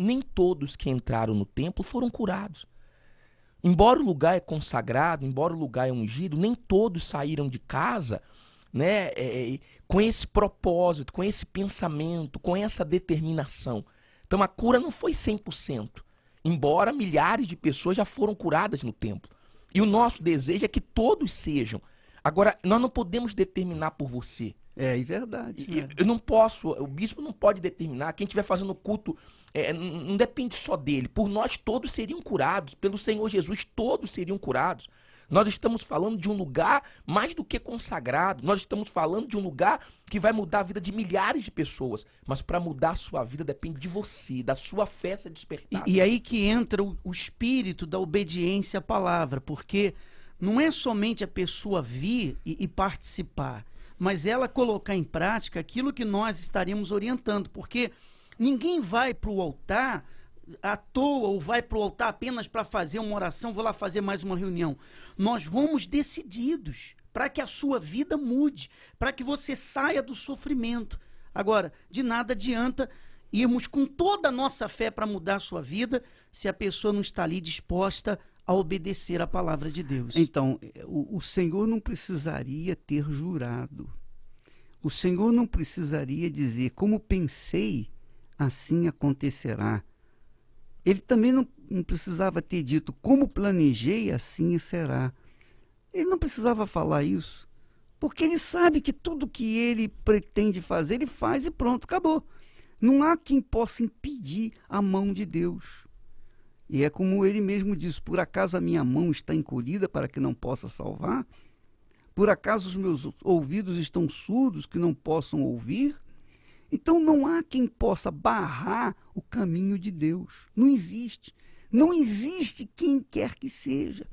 nem todos que entraram no templo foram curados. Embora o lugar é consagrado, embora o lugar é ungido, nem todos saíram de casa né, é, é com esse propósito, com esse pensamento, com essa determinação. Então a cura não foi 100%, embora milhares de pessoas já foram curadas no templo. E o nosso desejo é que todos sejam, Agora, nós não podemos determinar por você. É, é verdade. E, né? Eu não posso, o bispo não pode determinar. Quem estiver fazendo culto é, não depende só dele. Por nós todos seriam curados. Pelo Senhor Jesus, todos seriam curados. Nós estamos falando de um lugar mais do que consagrado. Nós estamos falando de um lugar que vai mudar a vida de milhares de pessoas. Mas para mudar a sua vida depende de você, da sua fé ser despertada. E, e aí que entra o, o espírito da obediência à palavra, porque não é somente a pessoa vir e, e participar, mas ela colocar em prática aquilo que nós estaremos orientando, porque ninguém vai para o altar à toa ou vai para o altar apenas para fazer uma oração, vou lá fazer mais uma reunião. Nós vamos decididos para que a sua vida mude, para que você saia do sofrimento. Agora, de nada adianta irmos com toda a nossa fé para mudar a sua vida se a pessoa não está ali disposta a a obedecer à palavra de Deus. Então, o, o Senhor não precisaria ter jurado. O Senhor não precisaria dizer, como pensei, assim acontecerá. Ele também não, não precisava ter dito, como planejei, assim será. Ele não precisava falar isso, porque ele sabe que tudo que ele pretende fazer, ele faz e pronto, acabou. Não há quem possa impedir a mão de Deus. E é como ele mesmo diz: por acaso a minha mão está encolhida para que não possa salvar? Por acaso os meus ouvidos estão surdos que não possam ouvir? Então não há quem possa barrar o caminho de Deus. Não existe. Não existe quem quer que seja.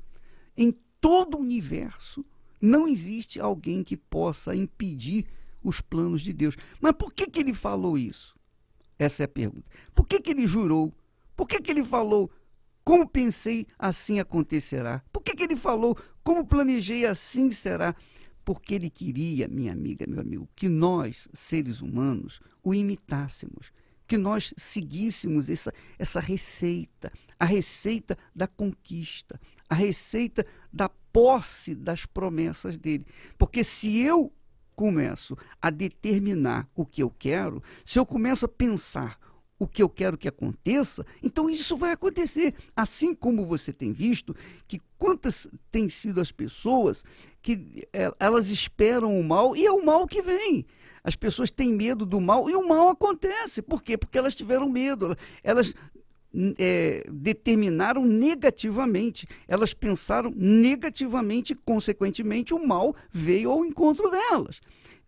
Em todo o universo, não existe alguém que possa impedir os planos de Deus. Mas por que, que ele falou isso? Essa é a pergunta. Por que, que ele jurou? Por que, que ele falou como pensei, assim acontecerá. Por que, que ele falou, como planejei, assim será? Porque ele queria, minha amiga, meu amigo, que nós, seres humanos, o imitássemos, que nós seguíssemos essa, essa receita, a receita da conquista, a receita da posse das promessas dele. Porque se eu começo a determinar o que eu quero, se eu começo a pensar o que eu quero que aconteça, então isso vai acontecer. Assim como você tem visto que quantas têm sido as pessoas que eh, elas esperam o mal e é o mal que vem. As pessoas têm medo do mal e o mal acontece. Por quê? Porque elas tiveram medo. Elas é, determinaram negativamente. Elas pensaram negativamente, consequentemente, o mal veio ao encontro delas.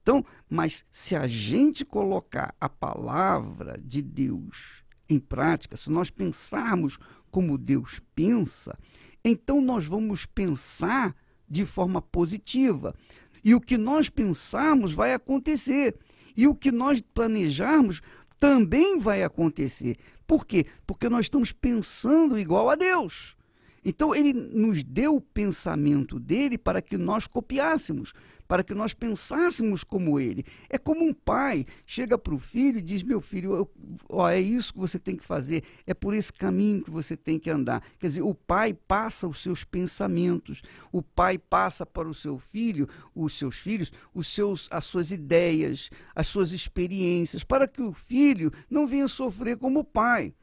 Então, mas se a gente colocar a palavra de Deus em prática, se nós pensarmos como Deus pensa, então nós vamos pensar de forma positiva. E o que nós pensarmos vai acontecer. E o que nós planejarmos também vai acontecer. Por quê? Porque nós estamos pensando igual a Deus. Então ele nos deu o pensamento dele para que nós copiássemos, para que nós pensássemos como ele. É como um pai chega para o filho e diz: Meu filho, eu, ó, é isso que você tem que fazer, é por esse caminho que você tem que andar. Quer dizer, o pai passa os seus pensamentos, o pai passa para o seu filho, os seus filhos, os seus, as suas ideias, as suas experiências, para que o filho não venha sofrer como o pai.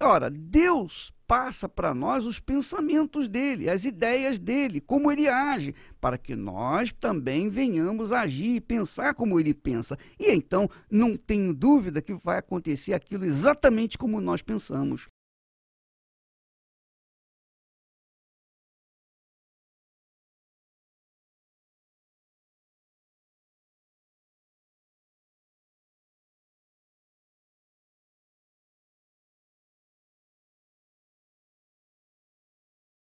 Ora, Deus passa para nós os pensamentos dele, as ideias dele, como ele age, para que nós também venhamos agir e pensar como ele pensa. E então, não tenho dúvida que vai acontecer aquilo exatamente como nós pensamos.